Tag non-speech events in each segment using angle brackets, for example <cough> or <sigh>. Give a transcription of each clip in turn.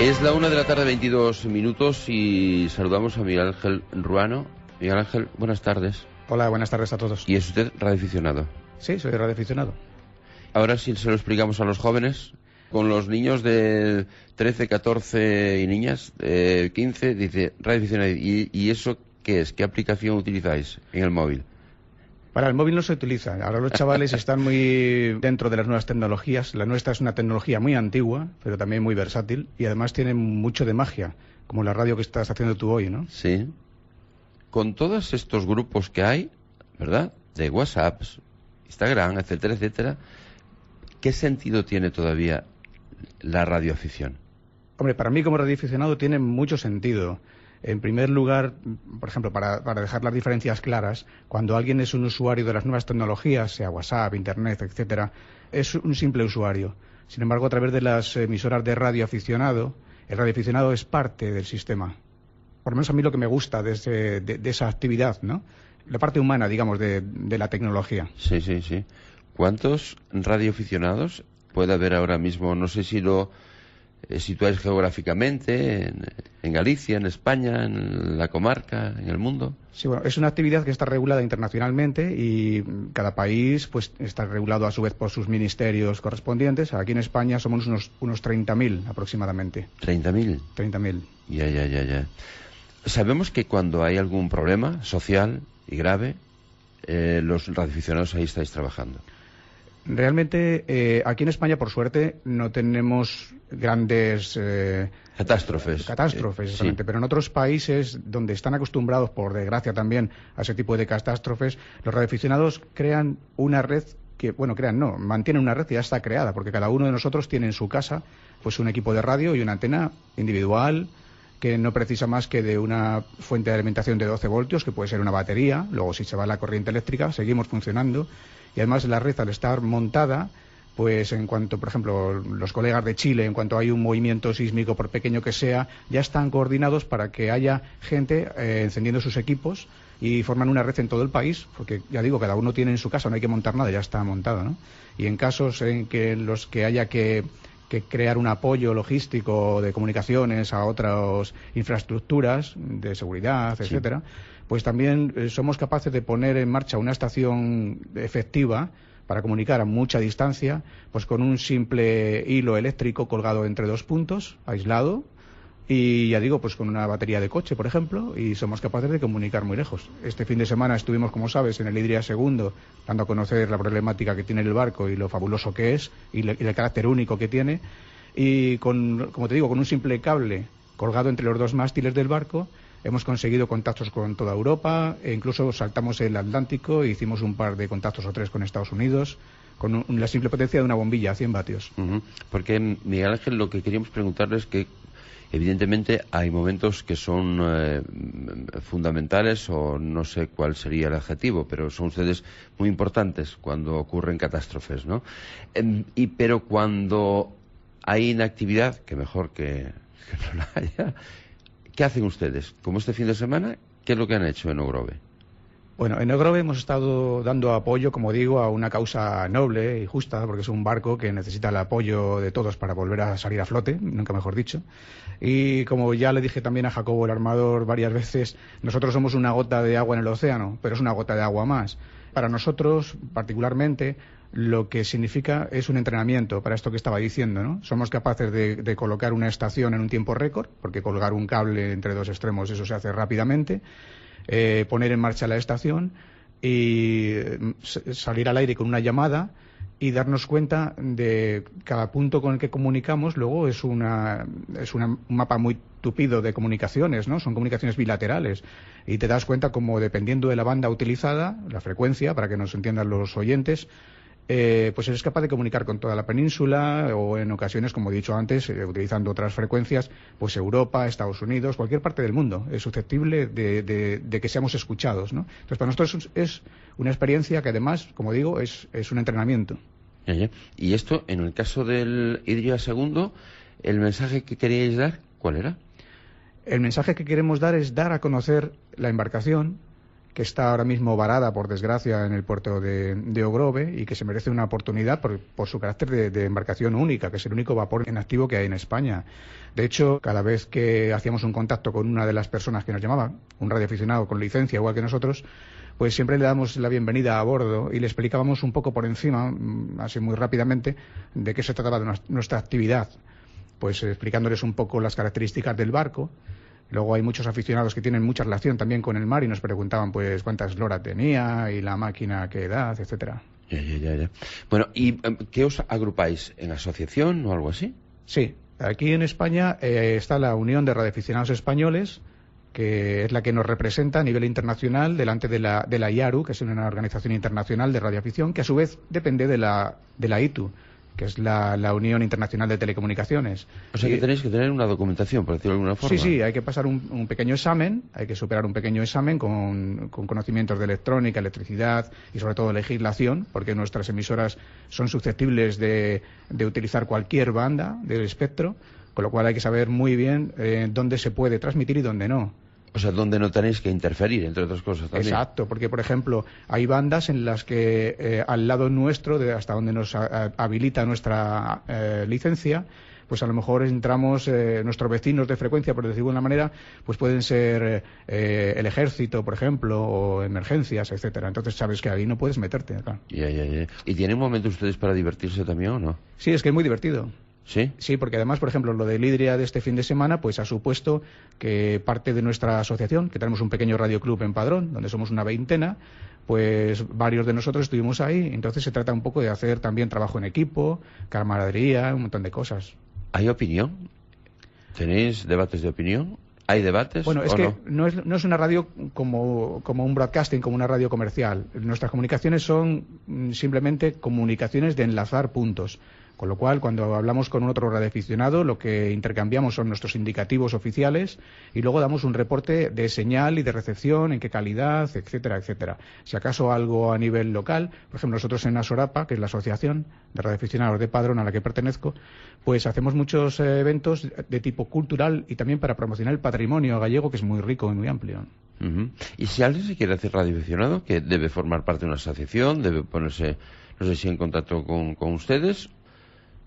Es la una de la tarde, 22 minutos, y saludamos a Miguel Ángel Ruano. Miguel Ángel, buenas tardes. Hola, buenas tardes a todos. ¿Y es usted radioaficionado? Sí, soy radioaficionado. Ahora sí se lo explicamos a los jóvenes. Con los niños de 13, 14 y niñas, de 15, dice radioaficionado. ¿Y, ¿Y eso qué es? ¿Qué aplicación utilizáis en el móvil? Para el móvil no se utiliza. Ahora los chavales están muy dentro de las nuevas tecnologías. La nuestra es una tecnología muy antigua, pero también muy versátil y además tiene mucho de magia, como la radio que estás haciendo tú hoy, ¿no? Sí. Con todos estos grupos que hay, ¿verdad? De WhatsApp, Instagram, etcétera, etcétera, ¿qué sentido tiene todavía la radioafición? Hombre, para mí como radioaficionado tiene mucho sentido. En primer lugar, por ejemplo, para, dejar las diferencias claras, cuando alguien es un usuario de las nuevas tecnologías, sea WhatsApp, Internet, etcétera, es un simple usuario. Sin embargo, a través de las emisoras de radio aficionado, el radio aficionado es parte del sistema. Por lo menos a mí lo que me gusta de, esa actividad, ¿no? La parte humana, digamos, de, de la tecnología. Sí, sí, sí. ¿Cuántos radioaficionados puede haber ahora mismo? No sé si lo eh, ¿Situáis geográficamente, en, Galicia, en España, en la comarca, en el mundo? Sí, bueno, es una actividad que está regulada internacionalmente y cada país pues está regulado a su vez por sus ministerios correspondientes. Aquí en España somos unos, unos 30.000 aproximadamente. ¿30.000? 30.000. Ya, ya, ya, ya. Sabemos que cuando hay algún problema social y grave, eh, los radioaficionados ahí estáis trabajando. Realmente eh, aquí en España, por suerte, no tenemos grandes eh, catástrofes. Catástrofes, Pero en otros países donde están acostumbrados, por desgracia también, a ese tipo de catástrofes, los radioaficionados crean una red que, bueno, crean, no, mantienen una red que ya está creada, porque cada uno de nosotros tiene en su casa pues un equipo de radio y una antena individual, que no precisa más que de una fuente de alimentación de 12 voltios, que puede ser una batería, luego si se va la corriente eléctrica, seguimos funcionando, y además la red al estar montada, pues en cuanto, por ejemplo, los colegas de Chile, en cuanto hay un movimiento sísmico, por pequeño que sea, ya están coordinados para que haya gente eh, encendiendo sus equipos y forman una red en todo el país, porque ya digo, cada uno tiene en su casa, no hay que montar nada, ya está montado, ¿no? Y en casos en que los que haya que que crear un apoyo logístico de comunicaciones a otras infraestructuras de seguridad, etc., etcétera, pues también eh, somos capaces de poner en marcha una estación efectiva para comunicar a mucha distancia, pues con un simple hilo eléctrico colgado entre dos puntos, aislado, y ya digo, pues con una batería de coche, por ejemplo, y somos capaces de comunicar muy lejos. Este fin de semana estuvimos, como sabes, en el Idria II, dando a conocer la problemática que tiene el barco y lo fabuloso que es y, el carácter único que tiene. Y como te digo, con un simple cable colgado entre los dos mástiles del barco, hemos conseguido contactos con toda Europa, e incluso saltamos el Atlántico e hicimos un par de contactos o tres con Estados Unidos con la simple potencia de una bombilla a 100 vatios. Porque, Miguel Ángel, lo que queríamos preguntarle es que Evidentemente hay momentos que son eh, fundamentales o no sé cuál sería el adjetivo, pero son ustedes muy importantes cuando ocurren catástrofes, ¿no? Em, y pero cuando hay inactividad, que mejor que, que no la haya, ¿qué hacen ustedes? Como este fin de semana, ¿qué es lo que han hecho en Ogrove? Bueno, en Ogrove hemos estado dando apoyo, como digo, a una causa noble y justa, porque es un barco que necesita el apoyo de todos para volver a salir a flote, nunca mejor dicho. Y como ya le dije también a Jacobo el armador varias veces, nosotros somos una gota de agua en el océano, pero es una gota de agua más. Para nosotros, particularmente, lo que significa es un entrenamiento para esto que estaba diciendo. ¿no? Somos capaces de, colocar una estación en un tiempo récord, porque colgar un cable entre dos extremos eso se hace rápidamente, eh, poner en marcha la estación y mm, salir al aire con una llamada y darnos cuenta de cada punto con el que comunicamos luego es una es un mapa muy tupido de comunicaciones no son comunicaciones bilaterales y te das cuenta como dependiendo de la banda utilizada la frecuencia para que nos entiendan los oyentes eh, pues es capaz de comunicar con toda la península o en ocasiones, como he dicho antes, eh, utilizando otras frecuencias, pues Europa, Estados Unidos, cualquier parte del mundo es susceptible de, que seamos escuchados. ¿no? Entonces, para nosotros es una experiencia que además, como digo, es, es un entrenamiento. Y esto, en el caso del Idria II, ¿el mensaje que queríais dar cuál era? El mensaje que queremos dar es dar a conocer la embarcación, que está ahora mismo varada, por desgracia, en el puerto de, Ogrove y que se merece una oportunidad por, su carácter de, embarcación única, que es el único vapor en activo que hay en España. De hecho, cada vez que hacíamos un contacto con una de las personas que nos llamaba, un radioaficionado con licencia igual que nosotros, pues siempre le damos la bienvenida a bordo y le explicábamos un poco por encima, mm, así muy rápidamente, de qué se trataba de nuestra actividad, pues explicándoles un poco las características del barco Luego hay muchos aficionados que tienen mucha relación también con el mar y nos preguntaban pues cuántas loras tenía y la máquina qué edad, etcétera. Ya, ya, ya, Bueno, ¿y eh, qué os agrupáis? ¿En asociación o algo así? Sí. Aquí en España eh, está la Unión de Radioaficionados Españoles, que es la que nos representa a nivel internacional delante de la, IARU, que es una organización internacional de radioafición, que a su vez depende de la ITU que es la, la, Unión Internacional de Telecomunicaciones. O sea que tenéis que tener una documentación, por decirlo de alguna forma. Sí, sí, hay que pasar un, pequeño examen, hay que superar un pequeño examen con, conocimientos de electrónica, electricidad y sobre todo legislación, porque nuestras emisoras son susceptibles de, utilizar cualquier banda del espectro, con lo cual hay que saber muy bien eh, dónde se puede transmitir y dónde no. O sea, donde no tenéis que interferir, entre otras cosas también. Exacto, porque, por ejemplo, hay bandas en las que eh, al lado nuestro, hasta donde nos eh, habilita nuestra eh, licencia, pues a lo mejor entramos, nuestros vecinos de frecuencia, por decirlo de una manera, pues pueden ser el ejército, por ejemplo, o emergencias, etcétera. Entonces sabes que ahí no puedes meterte. Claro. ¿Y tienen momentos ustedes para divertirse también o no? Sí, es que es muy divertido. ¿Sí? porque además, por ejemplo, lo de Lidria de este fin de semana, pues ha supuesto que parte de nuestra asociación, que tenemos un pequeño radioclub en Padrón, donde somos una veintena, pues varios de nosotros estuvimos ahí. Entonces se trata un poco de hacer también trabajo en equipo, camaradería, un montón de cosas. ¿Hay opinión? ¿Tenéis debates de opinión? ¿Hay debates? Bueno, es que no? es, una radio como, un broadcasting, como una radio comercial. Nuestras comunicaciones son mm, simplemente comunicaciones de enlazar puntos. Con lo cual, cuando hablamos con otro radioaficionado, lo que intercambiamos son nuestros indicativos oficiales y luego damos un reporte de señal y de recepción, en qué calidad, etcétera, etcétera. Si acaso algo a nivel local, por ejemplo, nosotros en ASORAPA, que es la Asociación de Radioaficionados de Padrón a la que pertenezco, pues hacemos muchos eh, eventos de tipo cultural y también para promocionar el patrimonio gallego, que es muy rico y muy amplio. Y si alguien se quiere hacer radioaficionado, que debe formar parte de una asociación, debe ponerse, no sé si en contacto con ustedes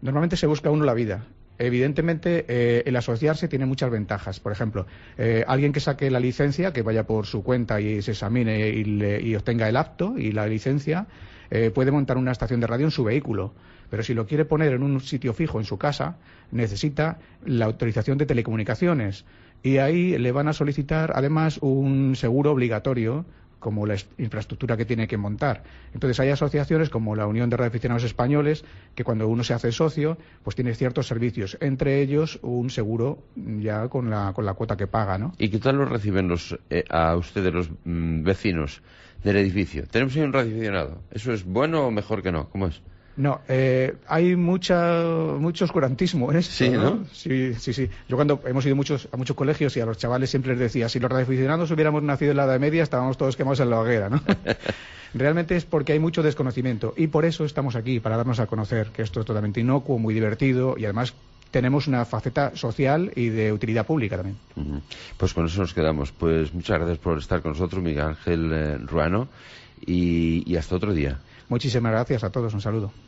Normalmente se busca uno la vida. Evidentemente, eh, el asociarse tiene muchas ventajas. Por ejemplo, eh, alguien que saque la licencia, que vaya por su cuenta y se examine y, obtenga el apto y la licencia, eh, puede montar una estación de radio en su vehículo. Pero si lo quiere poner en un sitio fijo en su casa, necesita la autorización de telecomunicaciones. Y ahí le van a solicitar, además, un seguro obligatorio como la infraestructura que tiene que montar. Entonces hay asociaciones como la Unión de Radioaficionados Españoles que cuando uno se hace socio pues tiene ciertos servicios, entre ellos un seguro ya con la, con la cuota que paga. ¿no? ¿Y qué tal lo reciben los, eh, a ustedes los mm, vecinos del edificio? Tenemos ahí un radioaficionado, ¿eso es bueno o mejor que no? ¿Cómo es? No, eh, hay mucha, mucho oscurantismo Sí, ¿no? Sí, sí, Yo cuando hemos ido muchos, a muchos colegios y a los chavales siempre les decía, si los radioaficionados hubiéramos nacido en la Edad Media, estábamos todos quemados en la hoguera, ¿no? <laughs> Realmente es porque hay mucho desconocimiento y por eso estamos aquí, para darnos a conocer que esto es totalmente inocuo, muy divertido y además tenemos una faceta social y de utilidad pública también. Pues con eso nos quedamos. Pues muchas gracias por estar con nosotros, Miguel Ángel eh, Ruano, y hasta otro día. Muchísimas gracias a todos, un saludo.